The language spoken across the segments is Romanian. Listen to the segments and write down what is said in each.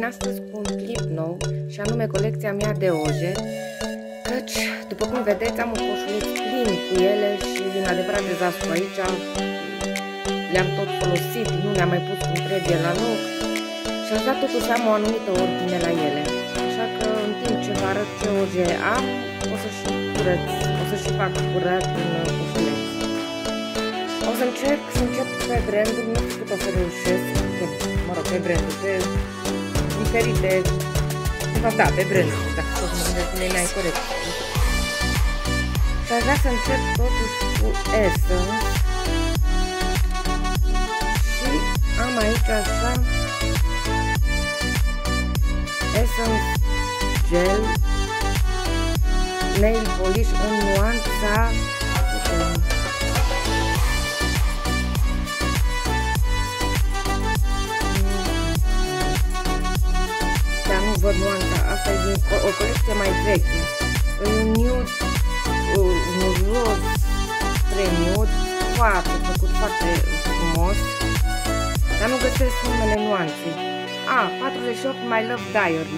vin astăzi cu un clip nou și anume colecția mea de oje căci, după cum vedeți, am un coșuleț plin cu ele și din adevărat dezastru aici le-am tot folosit, nu le-am mai pus cum trebuie la loc și am dat totuși am o anumită ordine la ele așa că în timp ce vă arăt ce oje am o să și curăț, o să și fac curăț în coșuleț o să încerc să încep pe brandul, nu știu cât o să reușesc, pe, mă rog, pe brandul, pe diferite. De da, pe brânză, dacă tot mă gândesc mai corect. Dar vrea să încerc totuși cu Essence. Și am aici așa Essence Gel Nail Polish în nuanța văd nuanța, asta e din o, o colecție mai veche. în un nude, un roz, premiu, foarte făcut, foarte frumos. Dar nu găsesc numele nuanțe. A, ah, 48 My Love Diary.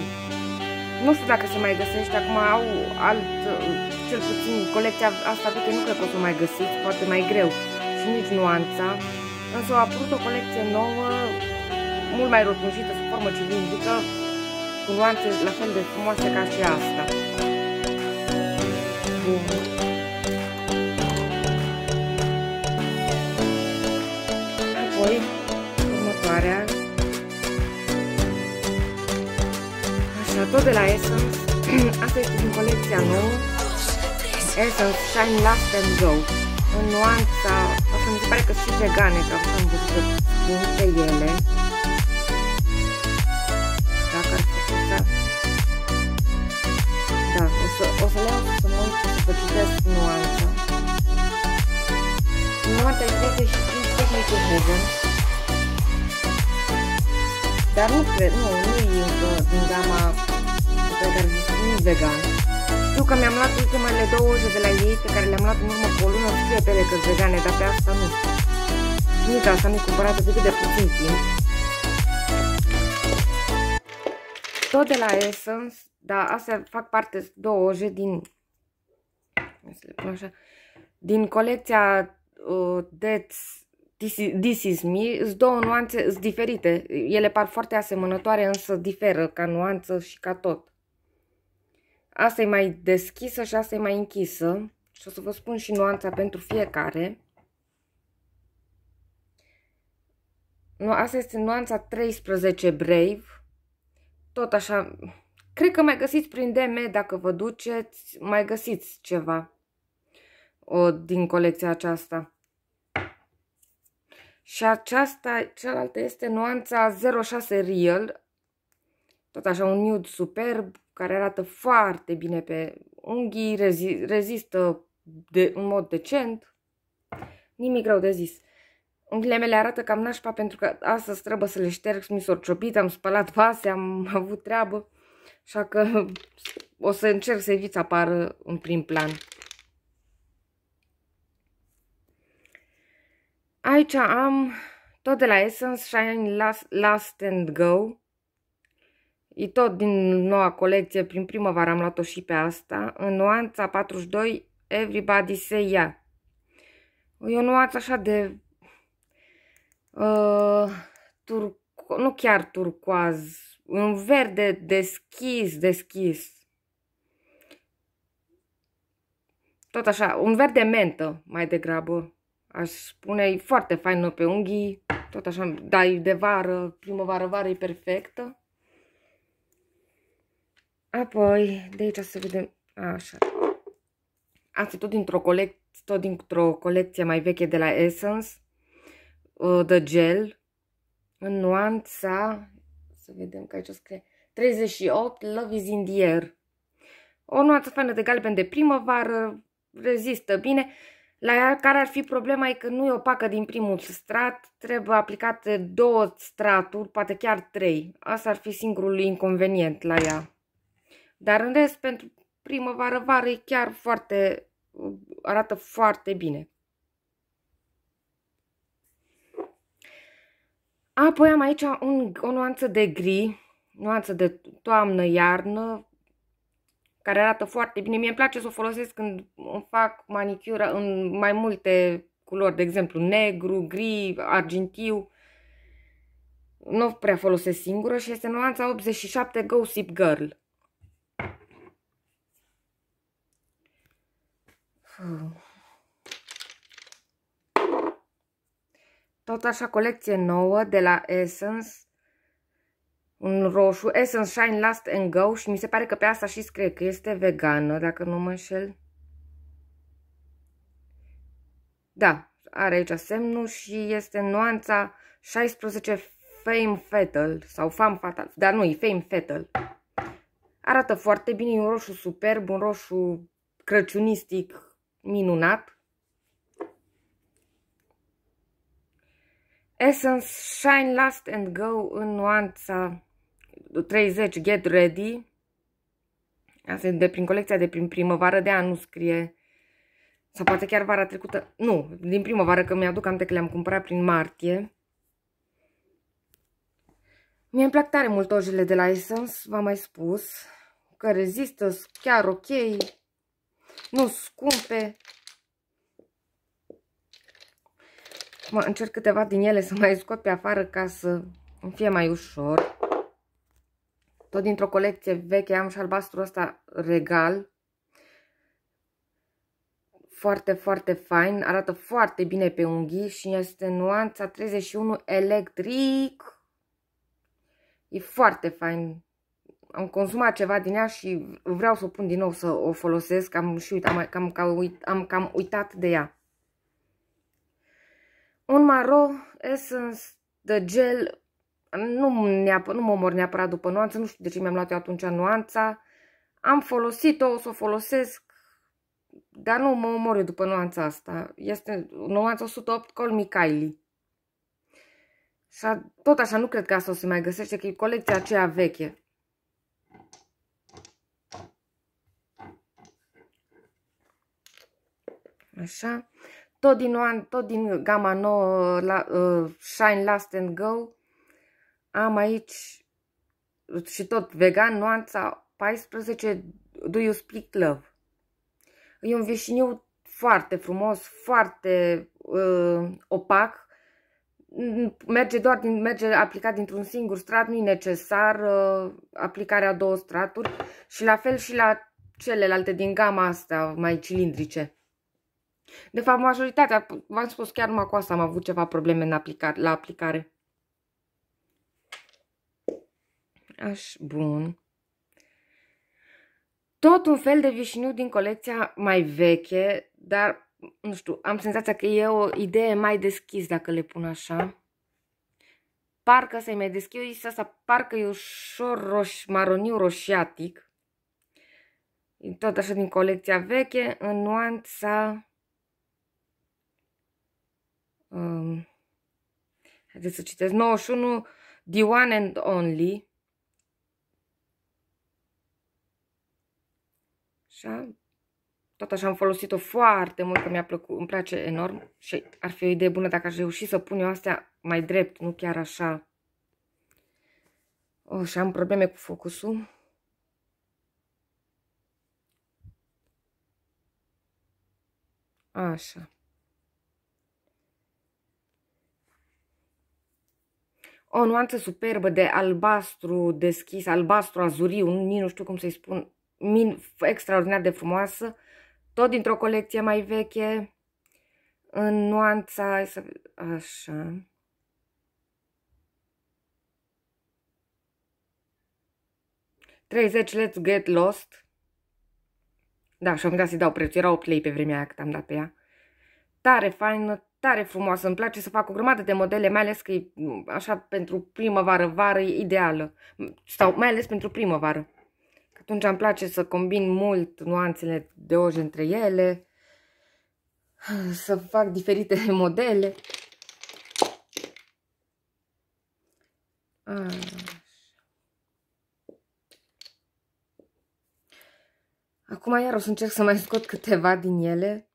Nu știu dacă se mai găsește, acum au alt, cel puțin colecția asta veche, nu cred că o să mai găsiți, poate mai greu. Și nici nuanța. Însă a apărut o colecție nouă, mult mai rotunjită, sub formă cilindrică, cu nuanțe la fel de frumoase ca și asta. Bun. Apoi, următoarea. Așa, tot de la Essence. asta este din colecția nouă. Essence Shine Last and Go. În nuanța, să mi se pare că sunt vegane, că am văzut dintre ele. să, o să leau să mă să citesc nuanța. și 35 tehnicul Heaven. Dar nu cred, nu, nu e încă uh, din gama pe care nu vegan. Știu că mi-am luat ultimele două ouă de la ei pe care le-am luat în urmă cu o lună, fie pe ele că vegane, dar pe asta nu. Nici asta nu-i cumpărată decât de puțin timp. Tot de la Essence, dar astea fac parte două oje din, așa, din colecția uh, Death's This is me, sunt două nuanțe sunt diferite. Ele par foarte asemănătoare, însă diferă ca nuanță și ca tot. Asta e mai deschisă și asta e mai închisă. Și o să vă spun și nuanța pentru fiecare. Nu, asta este nuanța 13 Brave. Tot așa Cred că mai găsiți prin DM, dacă vă duceți, mai găsiți ceva o, din colecția aceasta. Și aceasta, cealaltă este nuanța 06 Real, tot așa un nude superb, care arată foarte bine pe unghii, rezi rezistă de, în mod decent, nimic rău de zis. Unghiile mele arată cam nașpa pentru că astăzi trebuie să le șterg, mi s-au ciopit, am spălat vase, am avut treabă. Așa că o să încerc să evit să apară în prim plan. Aici am tot de la Essence Shine Last, Last and Go. E tot din noua colecție, prin primăvară am luat-o și pe asta, în nuanța 42 Everybody Say Yeah. E o nuanță așa de uh, tur nu chiar turcoaz, un verde deschis, deschis. Tot așa, un verde mentă mai degrabă. Aș spune, e foarte faină pe unghii, tot așa, dar e de vară, primăvară, vară e perfectă. Apoi, de aici să vedem, așa. Asta tot dintr-o colecție, tot dintr-o colecție mai veche de la Essence, uh, de gel, în nuanța vedem că aici o scrie 38, Love is in the air. O nuanță faină de galben de primăvară, rezistă bine, la care ar fi problema e că nu e opacă din primul strat, trebuie aplicate două straturi, poate chiar trei. Asta ar fi singurul inconvenient la ea. Dar în rest, pentru primăvară-vară e chiar foarte, arată foarte bine. Apoi am aici un, o nuanță de gri, nuanță de toamnă-iarnă, care arată foarte bine. Mie îmi place să o folosesc când îmi fac manicură în mai multe culori, de exemplu negru, gri, argintiu. Nu prea folosesc singură și este nuanța 87 Gossip Girl. Hmm. Tot așa colecție nouă de la Essence. Un roșu. Essence Shine Last and Go. Și mi se pare că pe asta și scrie că este vegană, dacă nu mă înșel. Da, are aici semnul și este nuanța 16 Fame Fatal sau Fam Fatal, dar nu, e Fame Fatal. Arată foarte bine, e un roșu superb, un roșu crăciunistic minunat. Essence Shine Last and Go în nuanța 30 Get Ready. Asta e de prin colecția de prin primăvară, de anul scrie. Sau poate chiar vara trecută. Nu, din primăvară, că mi-aduc aminte că le-am cumpărat prin martie. Mie îmi plac tare mult ojele de la Essence, v-am mai spus. Că rezistă, chiar ok. Nu scumpe. Mă, încerc câteva din ele să mai scot pe afară ca să îmi fie mai ușor. Tot dintr-o colecție veche am și albastru ăsta regal. Foarte, foarte fain. Arată foarte bine pe unghii și este nuanța 31 electric. E foarte fain. Am consumat ceva din ea și vreau să o pun din nou să o folosesc. Am și uit, am, cam, cam, uit, am cam uitat de ea un maro essence de gel, nu, neap nu mă omor neapărat după nuanță, nu știu de ce mi-am luat eu atunci nuanța. Am folosit-o, o să o folosesc, dar nu mă omor eu după nuanța asta. Este nuanța 108 Col Mikaili. Și tot așa, nu cred că asta o să mai găsește, că e colecția aceea veche. Așa tot din, one, tot din gama nouă, la, uh, Shine Last and Go, am aici și tot vegan, nuanța 14, Do You Speak Love. E un vișiniu foarte frumos, foarte uh, opac, merge doar din, merge aplicat dintr-un singur strat, nu e necesar uh, aplicarea a două straturi și la fel și la celelalte din gama asta mai cilindrice. De fapt, majoritatea, v-am spus, chiar numai cu asta am avut ceva probleme în aplicare, la aplicare. Aș, bun. Tot un fel de vișiniu din colecția mai veche, dar, nu știu, am senzația că e o idee mai deschis dacă le pun așa parcă să-i mai să asta, parcă e ușor roș, maroniu roșiatic. Tot așa din colecția veche, în nuanța Um, haideți să citesc. 91. The One and Only. Așa. Tot așa am folosit-o foarte mult, că mi-a plăcut, îmi place enorm și ar fi o idee bună dacă aș reuși să pun eu astea mai drept, nu chiar așa. O, oh, și am probleme cu focusul. Așa. o nuanță superbă de albastru deschis, albastru azuriu, nici nu știu cum să-i spun, min, extraordinar de frumoasă, tot dintr-o colecție mai veche, în nuanța, să, așa, Treizeci Let's Get Lost. Da, și-am dat să-i dau prețul. Era 8 lei pe vremea aia cât am dat pe ea. Tare faină, tare frumoasă, îmi place să fac o grămadă de modele, mai ales că e așa pentru primăvară, vară e ideală, sau mai ales pentru primăvară. Atunci îmi place să combin mult nuanțele de oj între ele, să fac diferite modele. Așa. Acum iar o să încerc să mai scot câteva din ele.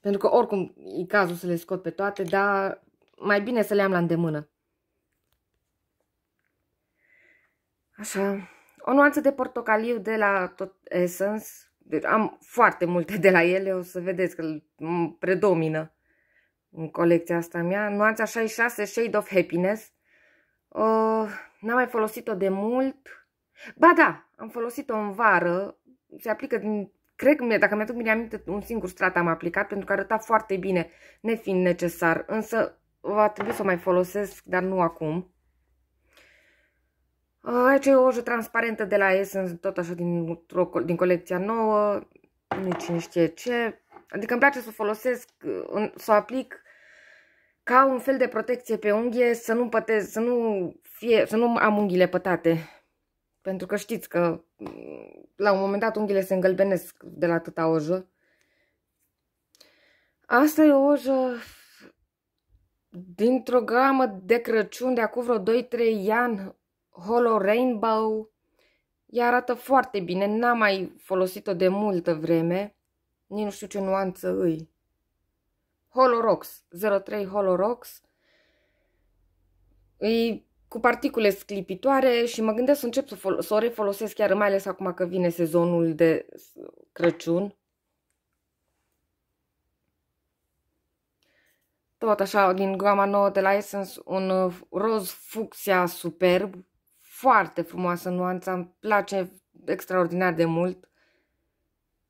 Pentru că oricum e cazul să le scot pe toate, dar mai bine să le am la îndemână. Așa, o nuanță de portocaliu de la tot Essence. Deci am foarte multe de la ele, o să vedeți că predomină în colecția asta mea. Nuanța 66 Shade of Happiness. Uh, N-am mai folosit-o de mult. Ba da, am folosit-o în vară. Se aplică din Cred, dacă mi-aduc bine aminte, un singur strat am aplicat pentru că arăta foarte bine, nefiind necesar, însă va trebui să o mai folosesc, dar nu acum. Aici e o ojă transparentă de la Essence, tot așa din, din colecția nouă, nu cine știe ce. Adică îmi place să o folosesc, să o aplic ca un fel de protecție pe unghie, să nu, pătez, să nu, fie, să nu am unghiile pătate. Pentru că știți că mm, la un moment dat unghiile se îngălbenesc de la atâta ojă. Asta e o ojă dintr-o gamă de Crăciun de acum vreo 2-3 ani, Holo Rainbow. Ea arată foarte bine, n-am mai folosit-o de multă vreme. Nici nu știu ce nuanță îi. Holorox, 03 Holorox. E cu particule sclipitoare și mă gândesc să încep să, să o refolosesc chiar mai ales acum că vine sezonul de Crăciun. Tot așa, din gama nouă de la Essence, un uh, roz fucsia superb, foarte frumoasă nuanța, îmi place extraordinar de mult.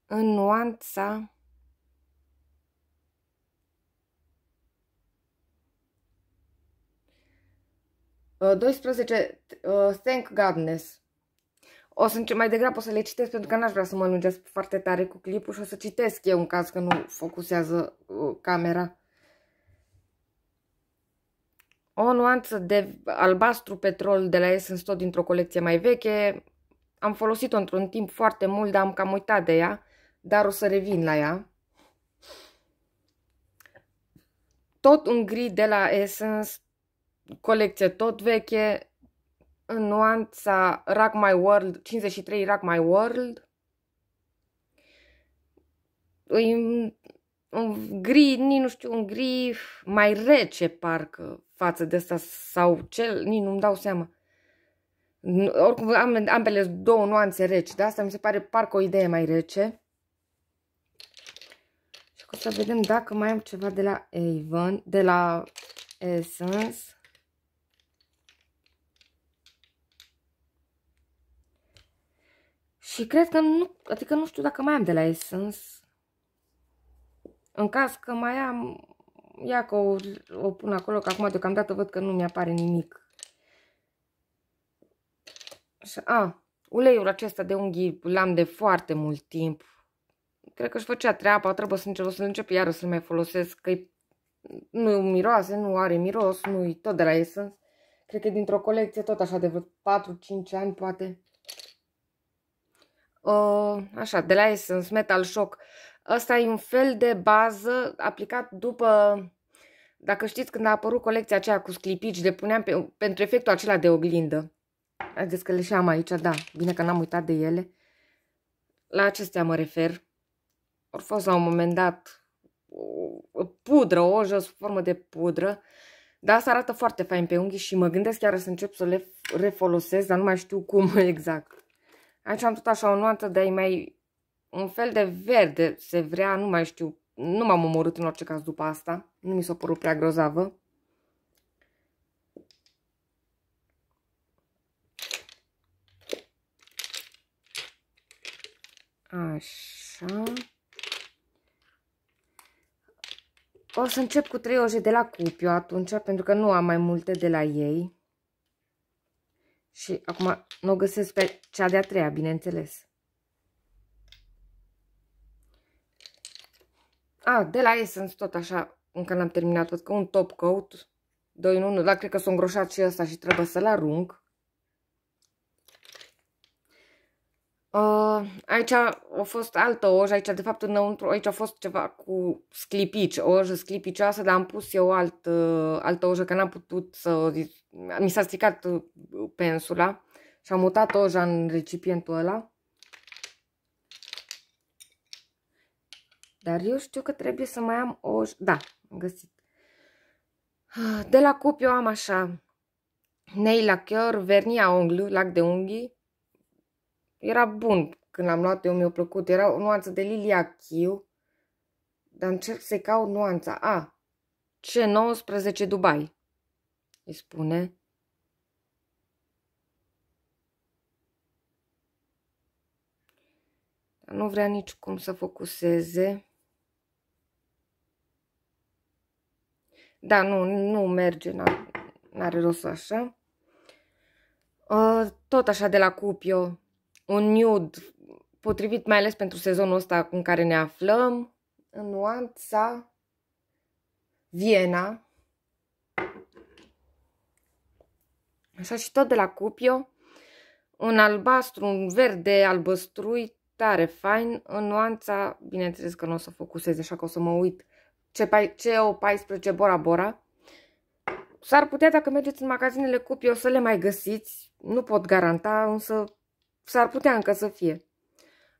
În nuanța 12. Uh, uh, thank Godness. O să mai degrabă o să le citesc pentru că n-aș vrea să mă lungesc foarte tare cu clipul și o să citesc eu în caz că nu focusează uh, camera. O nuanță de albastru petrol de la Essence tot dintr-o colecție mai veche. Am folosit-o într-un timp foarte mult, dar am cam uitat de ea, dar o să revin la ea. Tot un gri de la Essence, colecție tot veche, în nuanța Rock My World, 53 Rock My World. Îi un gri, nici nu știu, un gri mai rece parcă față de asta sau cel, nici nu-mi dau seama. Oricum, am, ambele două nuanțe reci, da asta mi se pare parcă o idee mai rece. Și o să vedem dacă mai am ceva de la Avon, de la Essence. Și cred că nu, adică nu știu dacă mai am de la Essence. În caz că mai am, ia că o, o pun acolo, că acum deocamdată văd că nu mi-apare nimic. Așa, a, uleiul acesta de unghii l-am de foarte mult timp. Cred că își făcea treaba, trebuie să încep, să încep iară să-l mai folosesc, că nu miroase, nu are miros, nu-i tot de la Essence. Cred că dintr-o colecție tot așa de vreo 4-5 ani, poate uh, așa, de la Essence, Metal Shock. Ăsta e un fel de bază aplicat după, dacă știți, când a apărut colecția aceea cu sclipici, le puneam pe, pentru efectul acela de oglindă. Haideți că le și am aici, da, bine că n-am uitat de ele. La acestea mă refer. Or fost la un moment dat o pudră, o jos formă de pudră. Dar asta arată foarte fain pe unghii și mă gândesc chiar să încep să le refolosesc, dar nu mai știu cum exact. Aici am tot așa o nuanță, dar ai mai un fel de verde, se vrea, nu mai știu. Nu m-am omorât în orice caz după asta. Nu mi s-a părut prea grozavă. Așa. O să încep cu trei oje de la Cupio atunci, pentru că nu am mai multe de la ei. Și acum nu o găsesc pe cea de-a treia, bineînțeles. A, de la Essence tot așa, încă n-am terminat tot, că un top coat, 2 în 1, dar cred că s-a îngroșat și ăsta și trebuie să-l arunc. Ă, aici a fost altă ojă, aici de fapt înăuntru, aici a fost ceva cu sclipici, o ojă sclipicioasă, dar am pus eu alt, ă, altă ojă, că n-am putut să... Mi s-a stricat ă, pensula și am mutat oja în recipientul ăla. Dar eu știu că trebuie să mai am oj. Da, am găsit. De la cup eu am așa nail lacquer, vernia onglu, lac de unghii, era bun când l-am luat, eu mi-a plăcut. Era o nuanță de Lilia Q. dar încerc să caut nuanța. A, C19 Dubai, îi spune. Dar nu vrea nici cum să focuseze. Da, nu, nu merge, n-are rost așa. Uh, tot așa de la Cupio, un nude potrivit mai ales pentru sezonul ăsta în care ne aflăm, în nuanța Viena. Așa și tot de la Cupio, un albastru, un verde albăstrui, tare fain, în nuanța, bineînțeles că nu o să focusez, așa că o să mă uit, Ce o 14 Bora Bora. S-ar putea, dacă mergeți în magazinele Cupio, să le mai găsiți, nu pot garanta, însă s-ar putea încă să fie.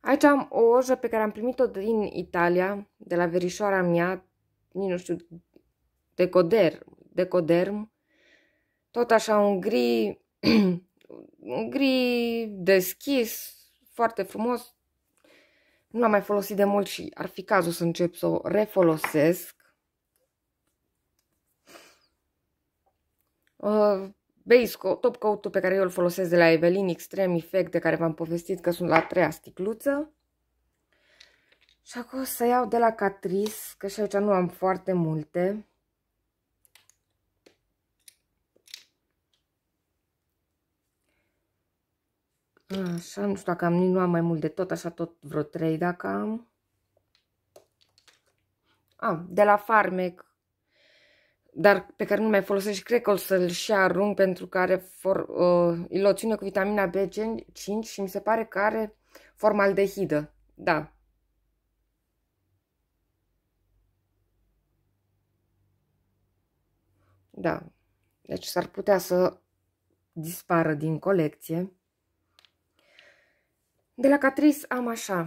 Aici am o ojă pe care am primit-o din Italia, de la verișoara mea, nici nu știu, decoder, decoderm, tot așa un gri, un gri deschis, foarte frumos. Nu l-am mai folosit de mult și ar fi cazul să încep să o refolosesc. Uh, Base top coat pe care eu îl folosesc de la Evelyn Extreme Effect, de care v-am povestit că sunt la treia sticluță. Și acum o să iau de la Catrice, că și aici nu am foarte multe. Așa, nu știu dacă am, nu am mai mult de tot, așa tot vreo 3 dacă am. A, de la Farmec dar pe care nu mai folosesc și cred că o să-l și arunc pentru că are for, uh, loțiune cu vitamina B5 și mi se pare că are formaldehidă. Da. Da. Deci s-ar putea să dispară din colecție. De la Catrice am așa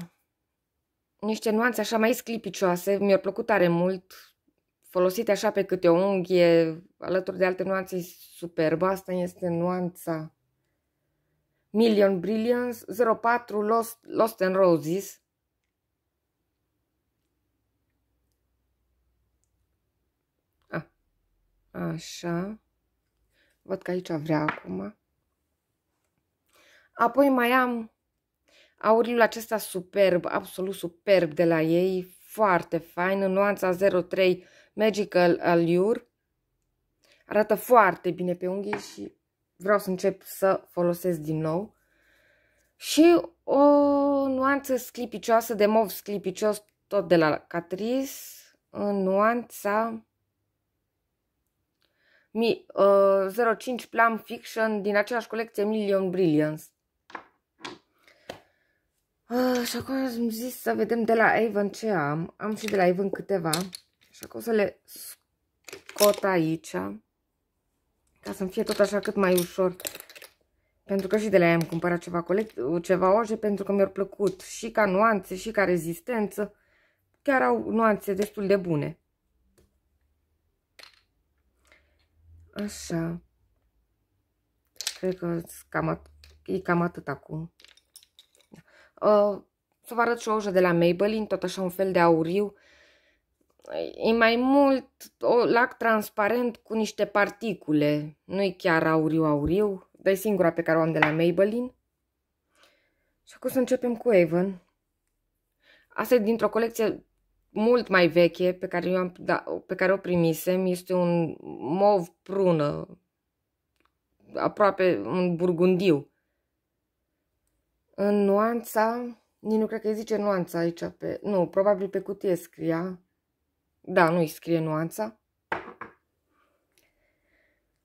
niște nuanțe așa mai sclipicioase, mi-au plăcut tare mult, folosite așa pe câte o unghie, alături de alte nuanțe, superb. Asta este nuanța Million Brilliance 04 Lost, Lost and Roses. A, așa. Văd că aici vrea acum. Apoi mai am auriul acesta superb, absolut superb de la ei, foarte fain, în nuanța 03 Magical Allure. Arată foarte bine pe unghii și vreau să încep să folosesc din nou. Și o nuanță sclipicioasă de mov sclipicios tot de la Catrice în nuanța Mi, uh, 05 Plum Fiction din aceeași colecție Million Brilliance. Uh, și acum am zis să vedem de la Avon ce am. Am și de la Avon câteva. Așa că o să le scot aici. Ca să-mi fie tot așa cât mai ușor. Pentru că și de la ea am cumpărat ceva, colect, ceva oje pentru că mi-au plăcut și ca nuanțe și ca rezistență. Chiar au nuanțe destul de bune. Așa. Cred că cam e cam atât acum. Da. Uh, să vă arăt și o ojă de la Maybelline, tot așa un fel de auriu e mai mult o lac transparent cu niște particule. Nu-i chiar auriu-auriu, dar e singura pe care o am de la Maybelline. Și acum să începem cu Avon. Asta e dintr-o colecție mult mai veche pe care, eu am, da, pe care o primisem. Este un mov prună, aproape un burgundiu. În nuanța, nici nu cred că zice nuanța aici, pe, nu, probabil pe cutie scria da, nu-i scrie nuanța.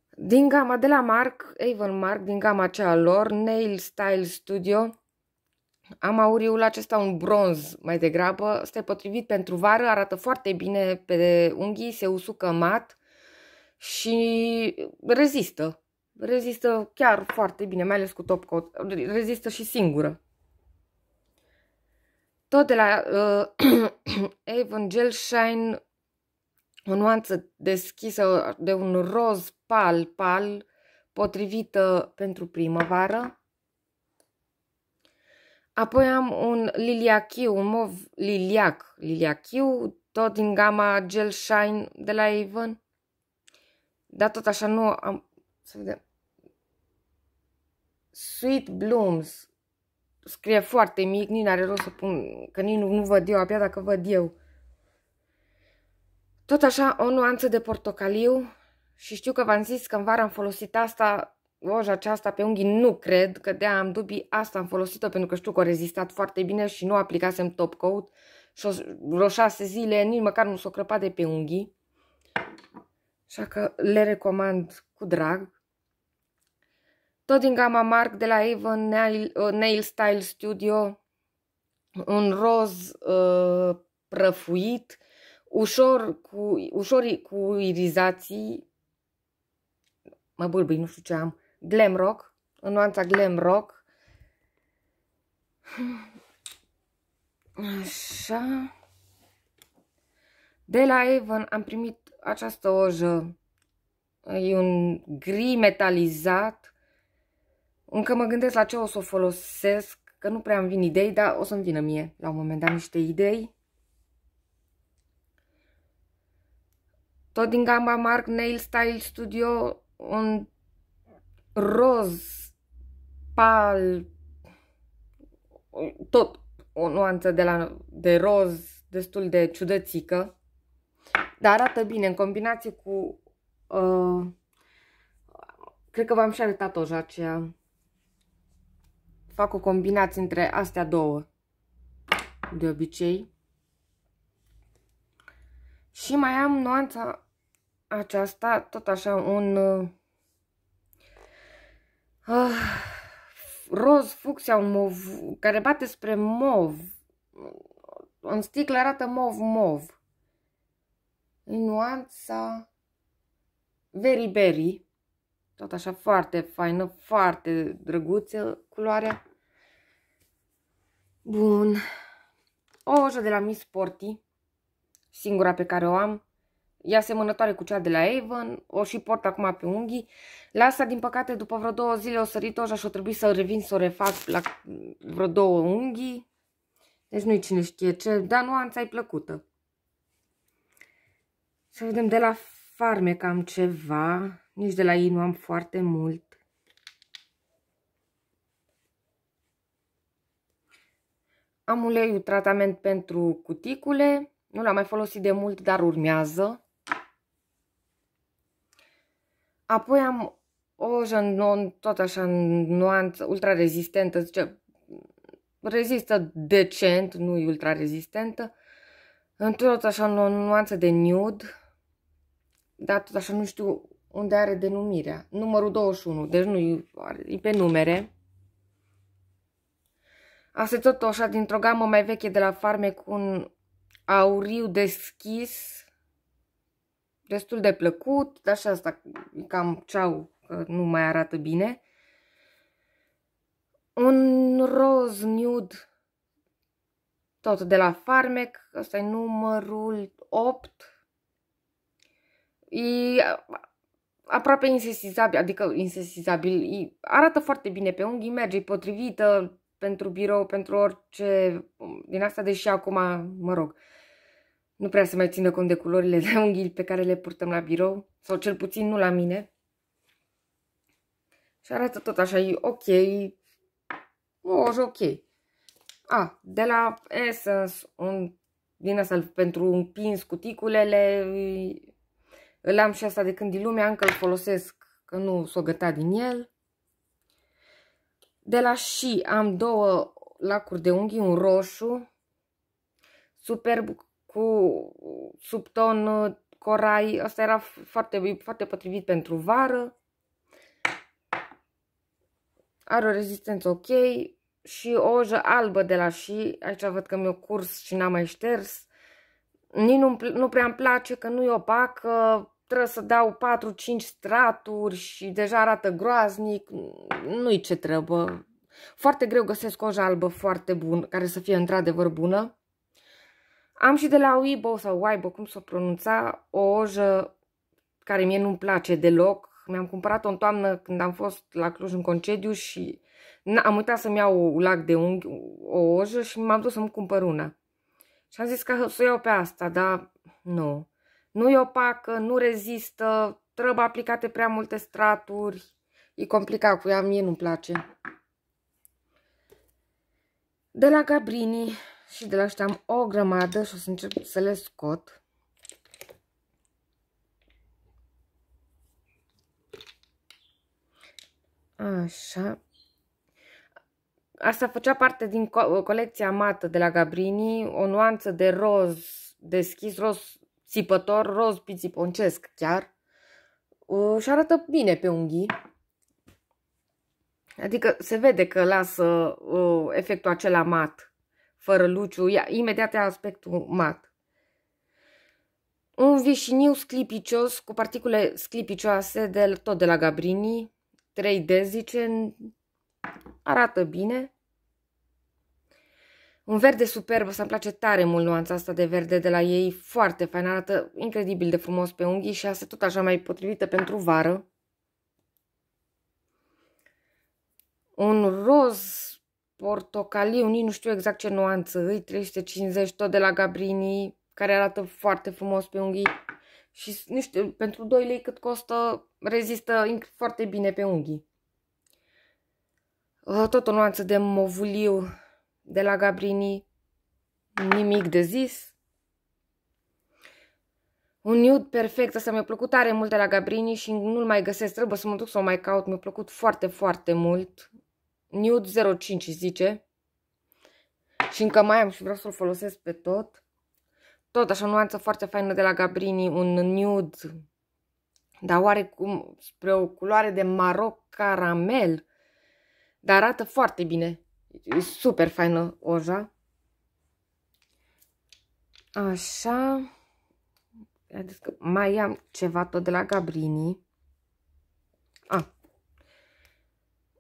Din gama de la Marc, Avon Marc, din gama aceea lor, Nail Style Studio, am auriul acesta un bronz mai degrabă, este potrivit pentru vară, arată foarte bine pe unghii, se usucă mat și rezistă. Rezistă chiar foarte bine, mai ales cu top coat. Rezistă și singură. Tot de la uh, Avon Gel Shine o nuanță deschisă de un roz pal-pal potrivită pentru primăvară. Apoi am un liliachiu, un mov liliac, liliachiu, tot din gama Gel Shine de la Avon. Dar tot așa nu am... Să vedem. Sweet Blooms. Scrie foarte mic, nici n-are rost să pun, că nici nu, nu văd eu, abia dacă văd eu. Tot așa o nuanță de portocaliu și știu că v-am zis că în vară am folosit asta, oja aceasta pe unghii nu cred că de am dubii, asta am folosit-o pentru că știu că a rezistat foarte bine și nu aplicasem top coat și vreo șase zile, nici măcar nu s-o crăpa de pe unghii. Așa că le recomand cu drag. Tot din gama Marc de la Avon Nail, uh, Nail Style Studio, un roz uh, prăfuit, ușor cu, ușor cu irizații, mă bâlbâi, nu știu ce am, glam rock, în nuanța glam rock. Așa. De la Evan am primit această ojă. E un gri metalizat. Încă mă gândesc la ce o să o folosesc, că nu prea am vin idei, dar o să-mi vină mie la un moment dat niște idei. tot din gamba Mark Nail Style Studio, un roz pal, tot o nuanță de, la, de roz destul de ciudățică, dar arată bine în combinație cu, uh, cred că v-am și arătat o aceea, fac o combinație între astea două, de obicei. Și mai am nuanța aceasta, tot așa, un uh, ah, roz fucsia, un mov, care bate spre mov. În sticlă arată mov-mov. Nuanța very berry. Tot așa foarte faină, foarte drăguță culoarea. Bun. O ojă de la Miss Sporty, singura pe care o am e asemănătoare cu cea de la Avon, o și port acum pe unghii. La asta, din păcate, după vreo două zile o sărit oja și o trebuie să revin să o refac la vreo două unghii. Deci nu-i cine știe ce, dar nuanța e plăcută. Să vedem de la farme cam ceva, nici de la ei nu am foarte mult. Am uleiul tratament pentru cuticule, nu l-am mai folosit de mult, dar urmează. Apoi am o jandon tot așa nuanță ultra rezistentă, zice, rezistă decent, nu e ultra rezistentă, tot așa o nuanță de nude, dar tot așa nu știu unde are denumirea. Numărul 21, deci nu e, e pe numere. Asta e tot așa dintr-o gamă mai veche de la farme cu un auriu deschis, destul de plăcut, dar și asta cam ceau, că nu mai arată bine. Un roz nude, tot de la Farmec, ăsta e numărul 8. E aproape insesizabil, adică insesizabil, e, arată foarte bine pe unghii, merge, e potrivită pentru birou, pentru orice din asta, deși acum, mă rog, uh, nu prea se mai țină cont de culorile de unghii pe care le purtăm la birou, sau cel puțin nu la mine. Și arată tot așa, e ok, o, e ok. A, de la Essence, un, din asta pentru un împins cuticulele, îl am și asta de când din lumea, încă îl folosesc, că nu s-o găta din el. De la și am două lacuri de unghii, un roșu, superb cu subton uh, corai, asta era foarte, foarte potrivit pentru vară. Are o rezistență ok și o ojă albă de la și, aici văd că mi-o curs și n-am mai șters. Nici nu, nu prea îmi place că nu-i opacă, trebuie să dau 4-5 straturi și deja arată groaznic, nu-i ce trebuie. Foarte greu găsesc o albă foarte bună, care să fie într-adevăr bună. Am și de la Weibo sau Weibo, cum s-o pronunța, o ojă care mie nu-mi place deloc. Mi-am cumpărat-o în toamnă când am fost la Cluj în concediu și am uitat să-mi iau un lac de unghi, o ojă și m-am dus să-mi cumpăr una. Și am zis că să o iau pe asta, dar nu. Nu e opacă, nu rezistă, trebuie aplicate prea multe straturi, e complicat cu ea, mie nu-mi place. De la Gabrini și de la ăștia am o grămadă și o să încep să le scot. Așa. Asta făcea parte din co colecția mată de la Gabrini, o nuanță de roz deschis, roz țipător, roz pițiponcesc chiar. Uh, și arată bine pe unghii. Adică se vede că lasă uh, efectul acela mat fără luciu, ia, imediat ia aspectul mat. Un vișiniu sclipicios cu particule sclipicioase de, tot de la Gabrini, 3D zice, arată bine. Un verde superb, să-mi place tare mult nuanța asta de verde de la ei, foarte fain, arată incredibil de frumos pe unghii și asta tot așa mai potrivită pentru vară. Un roz portocaliu, nici nu știu exact ce nuanță îi, 350 tot de la Gabrini, care arată foarte frumos pe unghii și nu știu, pentru 2 lei cât costă, rezistă foarte bine pe unghii. Uh, tot o nuanță de movuliu de la Gabrini, nimic de zis. Un nude perfect, asta mi-a plăcut tare mult de la Gabrini și nu-l mai găsesc, trebuie să mă duc să o mai caut, mi-a plăcut foarte, foarte mult. Nude 05 zice. Și încă mai am și vreau să-l folosesc pe tot. Tot așa nuanță foarte faină de la Gabrini, un nude, dar oarecum spre o culoare de maro caramel. Dar arată foarte bine. E super faină oja. Așa. mai am ceva tot de la Gabrini.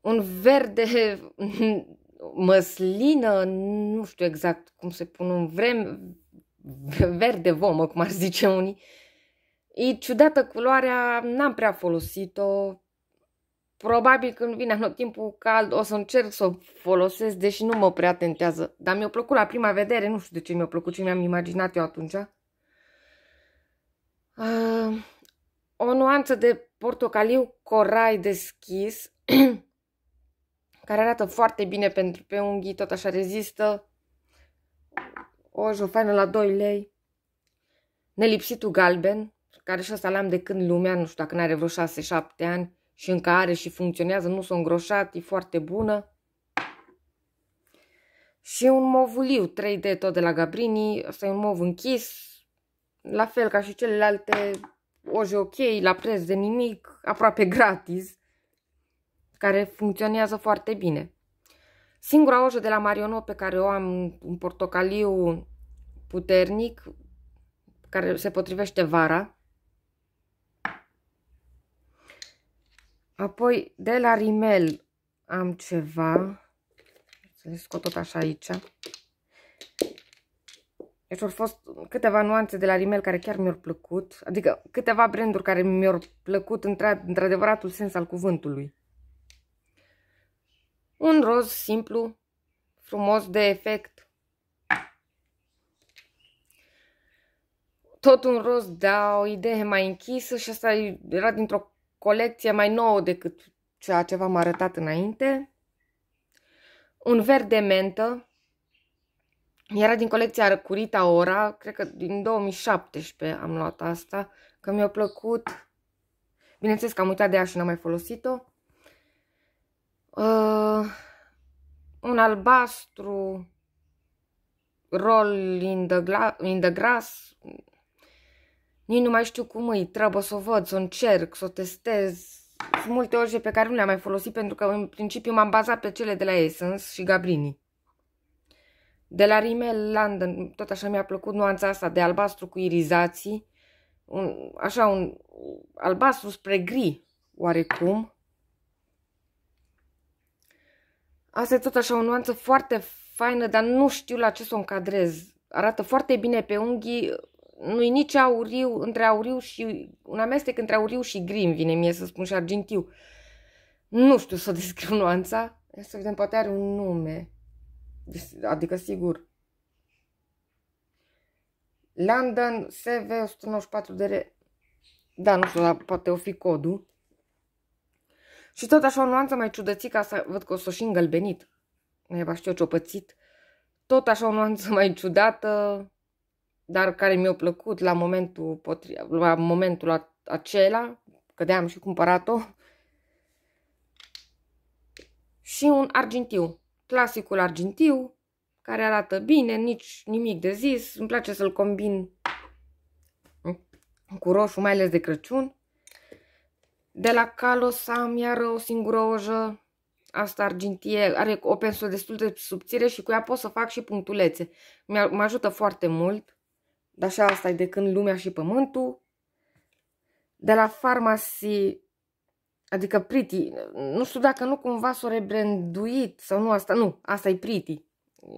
un verde măslină, nu știu exact cum se pun un vrem, verde vomă, cum ar zice unii. E ciudată culoarea, n-am prea folosit-o. Probabil când vine anotimpul cald o să încerc să o folosesc, deși nu mă prea tentează. Dar mi-a plăcut la prima vedere, nu știu de ce mi-a plăcut, ce mi-am imaginat eu atunci. Uh, o nuanță de portocaliu corai deschis care arată foarte bine pentru pe unghii, tot așa rezistă. O jofană la 2 lei. Nelipsitul galben, care și ăsta l-am de când lumea, nu știu dacă n-are vreo 6-7 ani și încă are și funcționează, nu s-a îngroșat, e foarte bună. Și un movuliu 3D tot de la Gabrini, ăsta e un mov închis, la fel ca și celelalte, oje ok, la preț de nimic, aproape gratis care funcționează foarte bine. Singura ojă de la Mariono pe care o am un portocaliu puternic, care se potrivește vara. Apoi de la Rimel am ceva. Să le scot tot așa aici. Deci au fost câteva nuanțe de la Rimmel care chiar mi-au plăcut. Adică câteva branduri care mi-au plăcut într-adevăratul sens al cuvântului un roz simplu, frumos de efect. Tot un roz, da, o idee mai închisă și asta era dintr-o colecție mai nouă decât ceea ce v-am arătat înainte. Un verde mentă, era din colecția Răcurita Ora, cred că din 2017 am luat asta, că mi-a plăcut. Bineînțeles că am uitat de ea și n-am mai folosit-o uh, un albastru, rol in the, gla- in the grass, nici nu mai știu cum îi, trebuie să o văd, să o încerc, să o testez. Sunt multe orice pe care nu le-am mai folosit pentru că în principiu m-am bazat pe cele de la Essence și Gabrini. De la Rimmel London, tot așa mi-a plăcut nuanța asta de albastru cu irizații, un, așa un albastru spre gri, oarecum. Asta e tot așa o nuanță foarte faină, dar nu știu la ce să o încadrez. Arată foarte bine pe unghii, nu-i nici auriu, între auriu și... un amestec între auriu și grim, vine mie să spun, și argintiu. Nu știu să descriu nuanța. Ia să vedem, poate are un nume. Deci, adică, sigur. London CV194 de re... Da, nu știu, dar poate o fi codul. Și tot așa o nuanță mai ciudățică, asta văd că o să o și îngălbenit. Naiba știu ce-o pățit. Tot așa o nuanță mai ciudată, dar care mi-a plăcut la momentul, potri... la momentul acela, că de-am și cumpărat-o. Și un argintiu, clasicul argintiu, care arată bine, nici nimic de zis. Îmi place să-l combin mm, cu roșu, mai ales de Crăciun. De la Kalos am iar o singură ojă, asta argintie, are o pensulă destul de subțire și cu ea pot să fac și punctulețe. Mă ajută foarte mult, dar așa asta e de când lumea și pământul. De la Pharmacy, adică Pretty, nu știu dacă nu cumva s-o rebranduit sau nu asta, nu, asta e Pretty,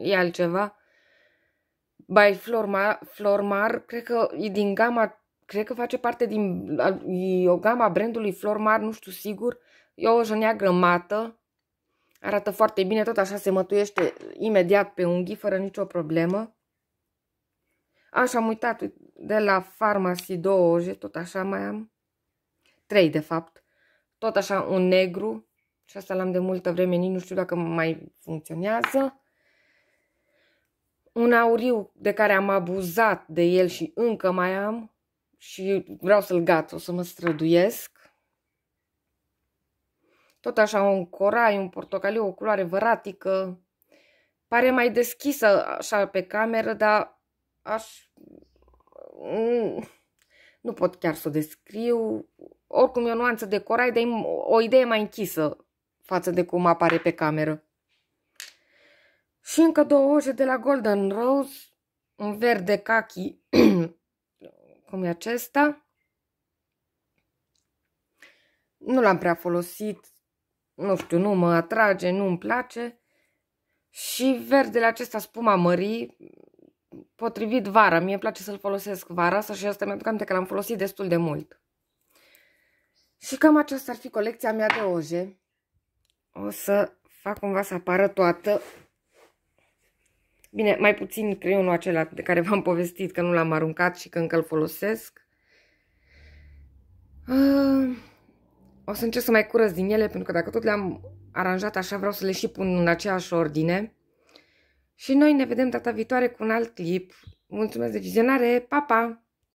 e altceva. By Flormar, Flormar, cred că e din gama cred că face parte din o gama brandului Flormar, nu știu sigur. E o ojă neagră mată, arată foarte bine, tot așa se mătuiește imediat pe unghii, fără nicio problemă. Așa am uitat de la Pharmacy două oje, tot așa mai am. Trei, de fapt. Tot așa un negru, și asta l-am de multă vreme, nici nu știu dacă mai funcționează. Un auriu de care am abuzat de el și încă mai am și vreau să-l gat, o să mă străduiesc. Tot așa un corai, un portocaliu, o culoare văratică. Pare mai deschisă așa pe cameră, dar aș... Mm, nu pot chiar să o descriu. Oricum e o nuanță de corai, dar o idee mai închisă față de cum apare pe cameră. Și încă două oje de la Golden Rose, un verde kaki, cum e acesta. Nu l-am prea folosit, nu știu, nu mă atrage, nu-mi place. Și verdele acesta, spuma mării, potrivit vara. Mie îmi place să-l folosesc vara, să și asta mi-aduc aminte că l-am folosit destul de mult. Și cam aceasta ar fi colecția mea de oje. O să fac cumva să apară toată Bine, mai puțin creionul acela de care v-am povestit că nu l-am aruncat și că încă îl folosesc. Ah, o să încerc să mai curăț din ele, pentru că dacă tot le-am aranjat așa, vreau să le și pun în aceeași ordine. Și noi ne vedem data viitoare cu un alt clip. Mulțumesc de vizionare, pa, pa!